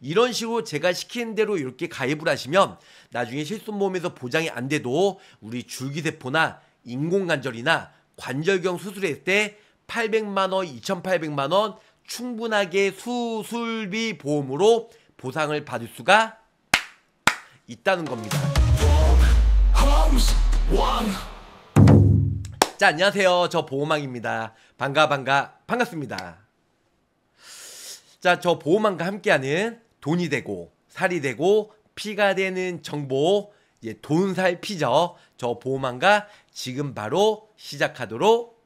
이런 식으로 제가 시키는 대로 이렇게 가입을 하시면 나중에 실손보험에서 보장이 안 돼도 우리 줄기세포나 인공관절이나 관절경 수술했을 때 800만 원, 2,800만 원 충분하게 수술비 보험으로 보상을 받을 수가 있다는 겁니다. 자, 안녕하세요. 저 보호망입니다. 반가 반가 반갑습니다. 자, 저 보호망과 함께하는 돈이 되고 살이 되고 피가 되는 정보 이제 돈살 피죠. 저 보험한가 지금 바로 시작하도록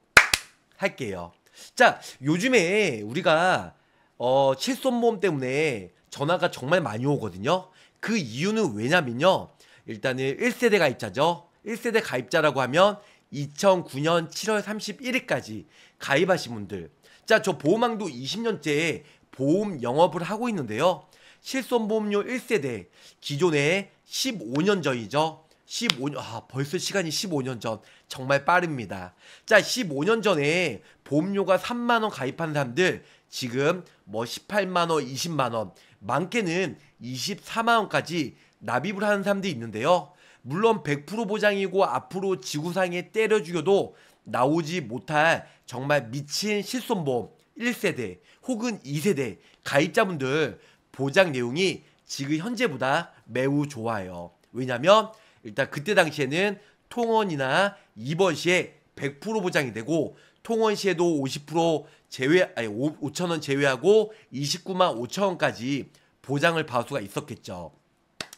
할게요. 자, 요즘에 우리가 어, 실손보험 때문에 전화가 정말 많이 오거든요. 그 이유는 왜냐면요. 일단은 1세대 가입자죠. 1세대 가입자라고 하면 2009년 7월 31일까지 가입하신 분들. 자, 저 보험왕도 20년째 보험 영업을 하고 있는데요. 실손보험료 1세대 기존에 15년 전이죠. 15년 아 벌써 시간이 15년 전 정말 빠릅니다. 자 15년 전에 보험료가 3만 원 가입한 사람들 지금 뭐 18만 원, 20만 원, 많게는 24만 원까지 납입을 하는 사람들이 있는데요. 물론 100% 보장이고 앞으로 지구상에 때려 죽여도 나오지 못할 정말 미친 실손보험 1세대 혹은 2세대 가입자분들 보장 내용이 지금 현재보다 매우 좋아요. 왜냐면 일단 그때 당시에는 통원이나 입원 시에 100% 보장이 되고 통원 시에도 50% 제외 아니 5천원 제외하고 29만 5천원까지 보장을 받을 수가 있었겠죠.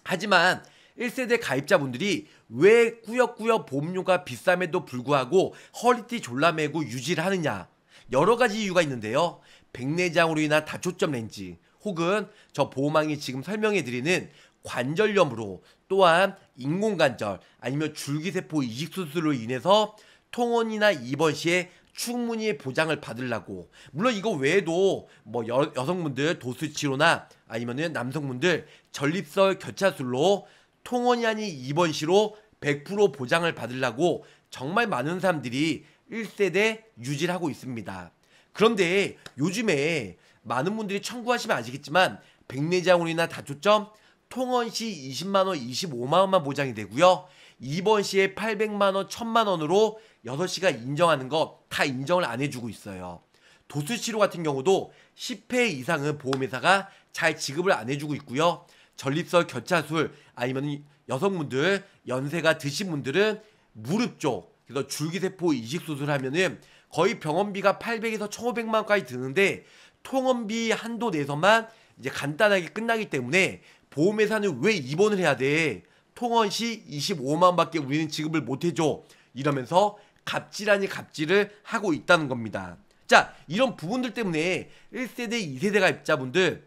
하지만 1세대 가입자분들이 왜 꾸역꾸역 보험료가 비쌈에도 불구하고 허리띠 졸라 매고 유지를 하느냐 여러 가지 이유가 있는데요. 백내장으로 인한 다초점 렌즈 혹은 저 보호망이 지금 설명해드리는 관절염으로 또한 인공관절 아니면 줄기세포 이식 수술로 인해서 통원이나 입원 시에 충분히 보장을 받으려고 물론 이거 외에도 뭐 여, 여성분들 도수치료나 아니면 남성분들 전립선 교차술로 통원이 아닌 입원 시로 100% 보장을 받으려고 정말 많은 사람들이 1세대 유지를 하고 있습니다. 그런데 요즘에 많은 분들이 청구하시면 아시겠지만 백내장으로이나 다초점 통원 시 20만 원, 25만 원만 보장이 되고요. 입원 시에 800만 원, 1000만 원으로 6시가 인정하는 것 다 인정을 안 해주고 있어요. 도수치료 같은 경우도 10회 이상은 보험회사가 잘 지급을 안 해주고 있고요. 전립선 교차술 아니면 여성분들 연세가 드신 분들은 무릎 쪽 그래서 줄기세포 이식 수술하면은 거의 병원비가 800에서 1,500만 원까지 드는데 통원비 한도 내에서만 이제 간단하게 끝나기 때문에 보험회사는 왜 입원을 해야 돼? 통원시 25만 원밖에 우리는 지급을 못 해줘. 이러면서 갑질하니 갑질을 하고 있다는 겁니다. 자, 이런 부분들 때문에 1세대, 2세대가 입자분들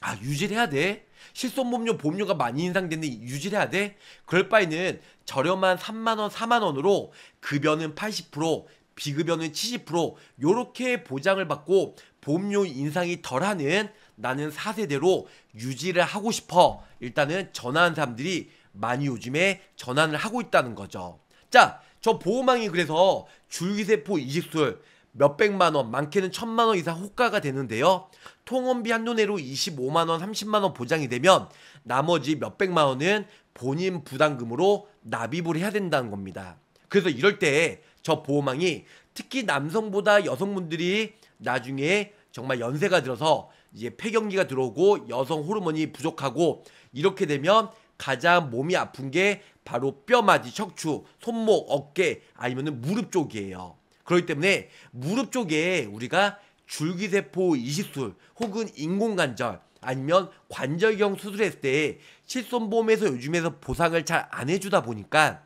아, 유지를 해야 돼. 실손보험료 보험료가 많이 인상되는 유지해야 돼? 그럴 바에는 저렴한 3만원, 4만원으로 급여는 80%, 비급여는 70%이렇게 보장을 받고 보험료 인상이 덜하는 나는 4세대로 유지를 하고 싶어 일단은 전화한 사람들이 많이 요즘에 전환을 하고 있다는 거죠. 자, 저 보호망이 그래서 줄기세포 이식술 몇백만 원, 많게는 천만 원 이상 호가가 되는데요. 통원비 한눈에로 25만 원, 30만 원 보장이 되면 나머지 몇백만 원은 본인 부담금으로 납입을 해야 된다는 겁니다. 그래서 이럴 때 저보호망이 특히 남성보다 여성분들이 나중에 정말 연세가 들어서 이제 폐경기가 들어오고 여성 호르몬이 부족하고 이렇게 되면 가장 몸이 아픈 게 바로 뼈마디, 척추, 손목, 어깨 아니면 무릎 쪽이에요. 그렇기 때문에 무릎 쪽에 우리가 줄기세포 이식술 혹은 인공관절 아니면 관절경 수술했을 때 실손보험에서 요즘에서 보상을 잘 안 해주다 보니까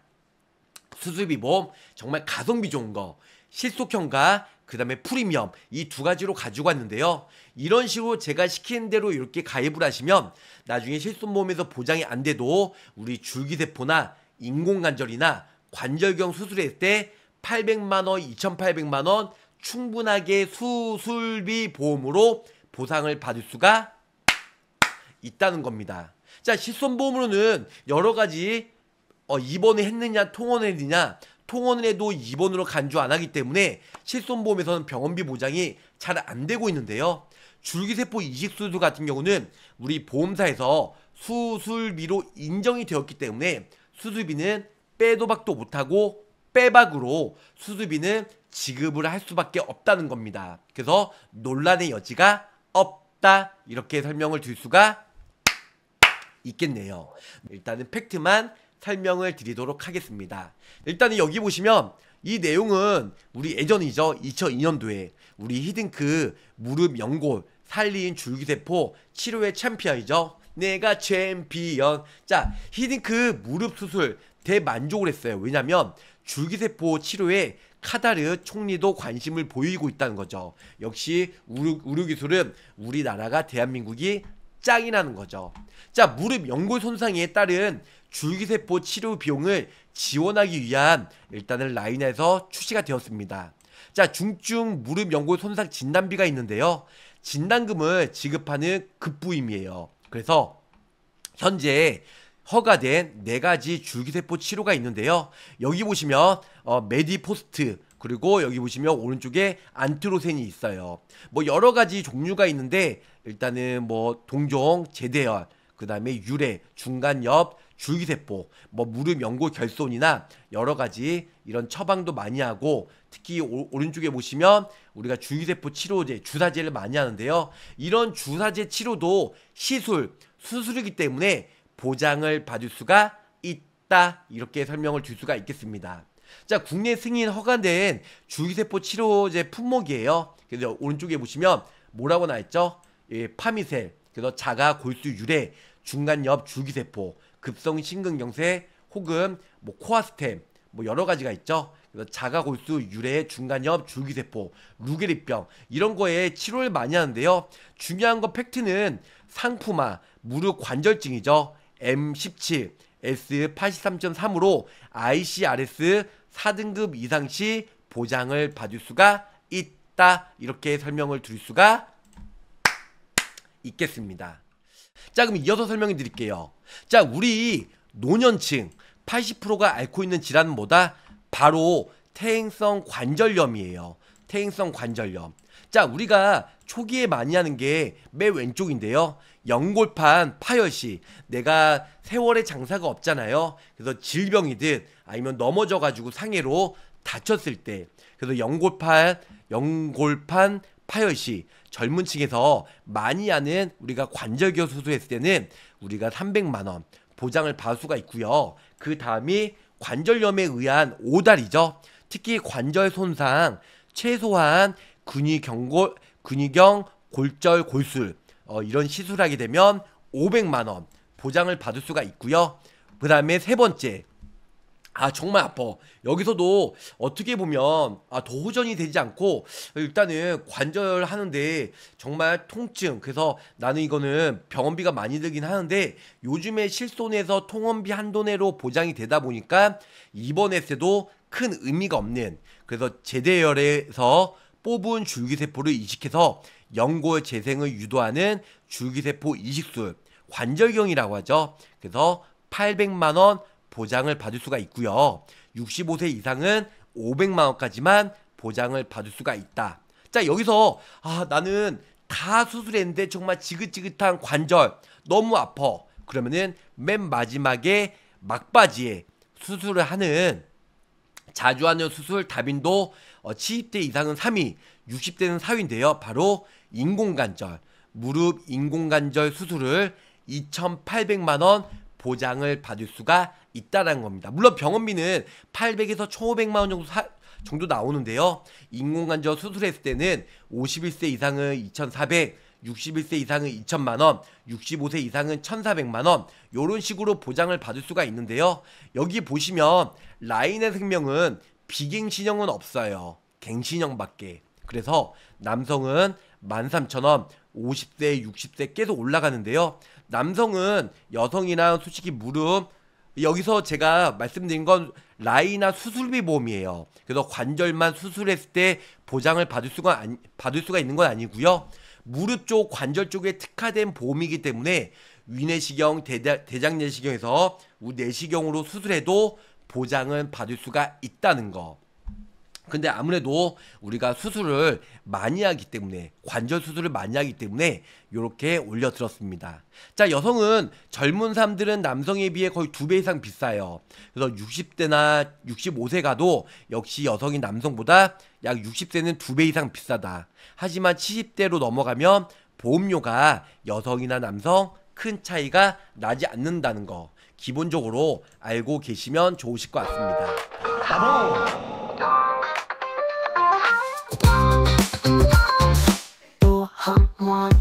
수술비 보험 정말 가성비 좋은 거 실속형과 그 다음에 프리미엄 이 두 가지로 가지고 왔는데요. 이런 식으로 제가 시키는 대로 이렇게 가입을 하시면 나중에 실손보험에서 보장이 안 돼도 우리 줄기세포나 인공관절이나 관절경 수술했을 때 800만 원, 2,800만 원 충분하게 수술비 보험으로 보상을 받을 수가 있다는 겁니다. 자, 실손보험으로는 여러 가지 어, 입원을 했느냐, 통원을 했느냐, 통원을 해도 입원으로 간주 안 하기 때문에 실손보험에서는 병원비 보장이 잘 안 되고 있는데요. 줄기세포 이식수술 같은 경우는 우리 보험사에서 수술비로 인정이 되었기 때문에 수술비는 빼도 박도 못하고 빼박으로 수수비는 지급을 할 수밖에 없다는 겁니다. 그래서 논란의 여지가 없다 이렇게 설명을 드릴 수가 있겠네요. 일단은 팩트만 설명을 드리도록 하겠습니다. 일단은 여기 보시면 이 내용은 우리 예전이죠. 2002년도에 우리 히딩크 무릎 연골 살린 줄기세포 치료의 챔피언이죠. 내가 챔피언. 자, 히딩크 무릎 수술 대만족을 했어요. 왜냐하면 줄기세포 치료에 카다르 총리도 관심을 보이고 있다는 거죠. 역시 우루, 우루 기술은 우리나라가 대한민국이 짱이라는 거죠. 자, 무릎 연골 손상에 따른 줄기세포 치료 비용을 지원하기 위한 일단은 라인에서 출시가 되었습니다. 자, 중증 무릎 연골 손상 진단비가 있는데요. 진단금을 지급하는 급부임이에요. 그래서 현재 허가된 네 가지 줄기세포 치료가 있는데요. 여기 보시면 어, 메디포스트 그리고 여기 보시면 오른쪽에 안트로센이 있어요. 뭐 여러 가지 종류가 있는데 일단은 뭐 동종, 제대열, 그 다음에 유래, 중간엽, 줄기세포, 뭐 무릎 연골 결손이나 여러 가지 이런 처방도 많이 하고 특히 오, 른쪽에 보시면 우리가 줄기세포 치료제, 주사제를 많이 하는데요. 이런 주사제 치료도 시술, 수술이기 때문에 보장을 받을 수가 있다. 이렇게 설명을 줄 수가 있겠습니다. 자, 국내 승인 허가된 줄기세포 치료제 품목이에요. 그래서 오른쪽에 보시면 뭐라고 나있죠? 예, 파미셀, 그래서 자가 골수 유래, 중간엽 줄기세포, 급성 심근경색, 혹은 뭐 코아스템, 뭐 여러 가지가 있죠. 그래서 자가골수, 유래, 중간엽, 줄기세포, 루게리병 이런 거에 치료를 많이 하는데요. 중요한 건 팩트는 상품화, 무릎 관절증이죠. M17, S83.3으로 ICRS 4등급 이상 시 보장을 받을 수가 있다. 이렇게 설명을 드릴 수가 있겠습니다. 자, 그럼 이어서 설명해 드릴게요. 자, 우리 노년층 80%가 앓고 있는 질환은 다 바로 퇴행성 관절염이에요. 퇴행성 관절염. 자, 우리가 초기에 많이 하는 게매 왼쪽인데요. 연골판 파열시 내가 세월의 장사가 없잖아요. 그래서 질병이든 아니면 넘어져 가지고 상해로 다쳤을 때 그래서 연골판 연골판 파열시 젊은 층에서 많이 하는 우리가 관절기어 수술했을 때는 우리가 300만 원 보장을 받을 수가 있고요. 그 다음이 관절염에 의한 오달이죠. 특히 관절 손상 최소한 근위경골 근위경 골절 골술 어, 이런 시술을 하게 되면 500만 원 보장을 받을 수가 있고요. 그 다음에 세 번째 아 정말 아퍼 여기서도 어떻게 보면 아 도호전이 되지 않고 일단은 관절 하는데 정말 통증 그래서 나는 이거는 병원비가 많이 들긴 하는데 요즘에 실손에서 통원비 한도 내로 보장이 되다 보니까 입원했을 도큰 의미가 없는 그래서 제대열에서 뽑은 줄기세포를 이식해서 연골 재생을 유도하는 줄기세포 이식술 관절경이라고 하죠. 그래서 800만 원 보장을 받을 수가 있고요. 65세 이상은 500만 원까지만 보장을 받을 수가 있다. 자, 여기서 아, 나는 다 수술했는데 정말 지긋지긋한 관절 너무 아파. 그러면은 맨 마지막에 막바지에 수술을 하는 자주 하는 수술 다빈도 어, 70대 이상은 3위, 60대는 4위인데요. 바로 인공관절, 무릎 인공관절 수술을 2,800만 원 보장을 받을 수가 있다라는 겁니다. 물론 병원비는 800에서 1,500만 원 정도 사, 정도 나오는데요. 인공관절 수술했을 때는 51세 이상은 2,400, 61세 이상은 2천만 원, 65세 이상은 1,400만 원 요런 식으로 보장을 받을 수가 있는데요. 여기 보시면 라인의 생명은 비갱신형은 없어요. 갱신형밖에. 그래서 남성은 13,000원 5 0세6 0세 계속 올라가는데요 남성은 여성이나 솔직히 무릎 여기서 제가 말씀드린 건 라이나 수술비 보험이에요. 그래서 관절만 수술했을 때 보장을 받을 수가 아니, 받을 수가 있는 건 아니고요. 무릎 쪽 관절 쪽에 특화된 보험이기 때문에 위내시경 대장 내시경에서 내시경으로 수술해도 보장은 받을 수가 있다는 거. 근데 아무래도 우리가 수술을 많이 하기 때문에 관절 수술을 많이 하기 때문에 이렇게 올려 들었습니다. 자, 여성은 젊은 사람들은 남성에 비해 거의 두 배 이상 비싸요. 그래서 60대나 65세 가도 역시 여성이 남성보다 약 60세는 두 배 이상 비싸다. 하지만 70대로 넘어가면 보험료가 여성이나 남성 큰 차이가 나지 않는다는 거 기본적으로 알고 계시면 좋으실 것 같습니다. 바보! ตัวหอมมอน